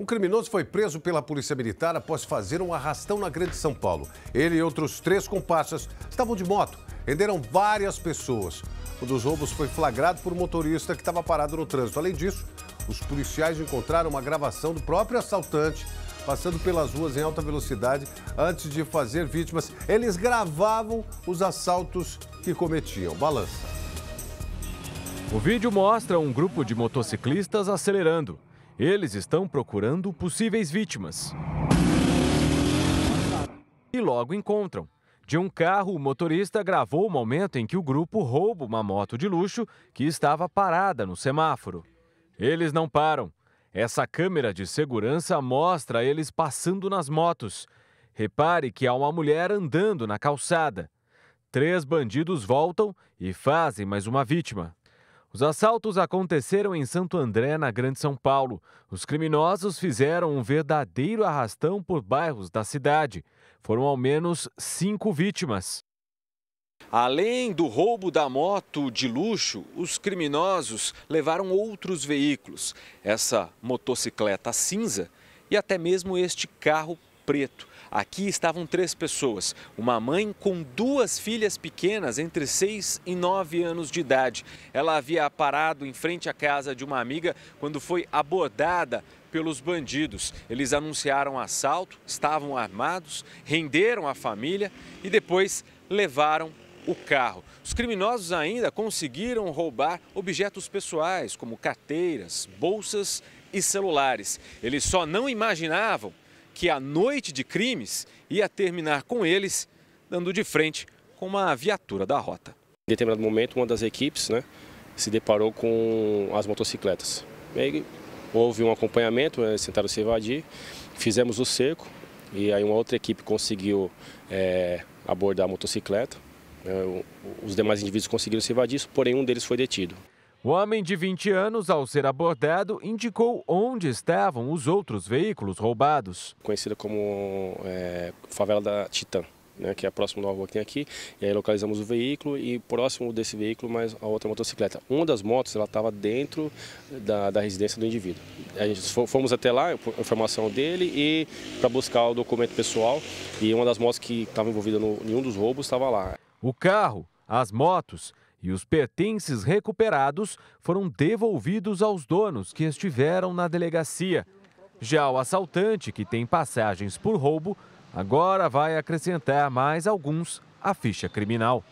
Um criminoso foi preso pela Polícia Militar após fazer um arrastão na Grande São Paulo. Ele e outros três comparsas estavam de moto, renderam várias pessoas. Um dos roubos foi flagrado por um motorista que estava parado no trânsito. Além disso, os policiais encontraram uma gravação do próprio assaltante passando pelas ruas em alta velocidade antes de fazer vítimas. Eles gravavam os assaltos que cometiam. Balança. O vídeo mostra um grupo de motociclistas acelerando. Eles estão procurando possíveis vítimas. E logo encontram. De um carro, o motorista gravou o momento em que o grupo rouba uma moto de luxo que estava parada no semáforo. Eles não param. Essa câmera de segurança mostra eles passando nas motos. Repare que há uma mulher andando na calçada. Três bandidos voltam e fazem mais uma vítima. Os assaltos aconteceram em Santo André, na Grande São Paulo. Os criminosos fizeram um verdadeiro arrastão por bairros da cidade. Foram ao menos cinco vítimas. Além do roubo da moto de luxo, os criminosos levaram outros veículos. Essa motocicleta cinza e até mesmo este carro Preto. Aqui estavam três pessoas: uma mãe com duas filhas pequenas, entre 6 e 9 anos de idade. Ela havia parado em frente à casa de uma amiga quando foi abordada pelos bandidos. Eles anunciaram assalto, estavam armados, renderam a família e depois levaram o carro. Os criminosos ainda conseguiram roubar objetos pessoais, como carteiras, bolsas e celulares. Eles só não imaginavam que a noite de crimes ia terminar com eles dando de frente com uma viatura da rota. Em determinado momento, uma das equipes né, se deparou com as motocicletas. Aí, houve um acompanhamento, né, tentaram se invadir. fizemos o cerco e aí uma outra equipe conseguiu é, abordar a motocicleta. Né, os demais indivíduos conseguiram se evadir, porém um deles foi detido. O homem de 20 anos, ao ser abordado, indicou onde estavam os outros veículos roubados. Conhecida como é, favela da Titã. Né, que é próximo da rua que tem aqui, e aí localizamos o veículo e próximo desse veículo mais a outra motocicleta. Uma das motos ela estava dentro da, da, residência do indivíduo. A gente fomos até lá, informação dele e para buscar o documento pessoal e uma das motos que estava envolvida no, em um dos roubos estava lá. O carro, as motos e os pertences recuperados foram devolvidos aos donos que estiveram na delegacia. Já o assaltante, que tem passagens por roubo, agora vai acrescentar mais alguns à ficha criminal.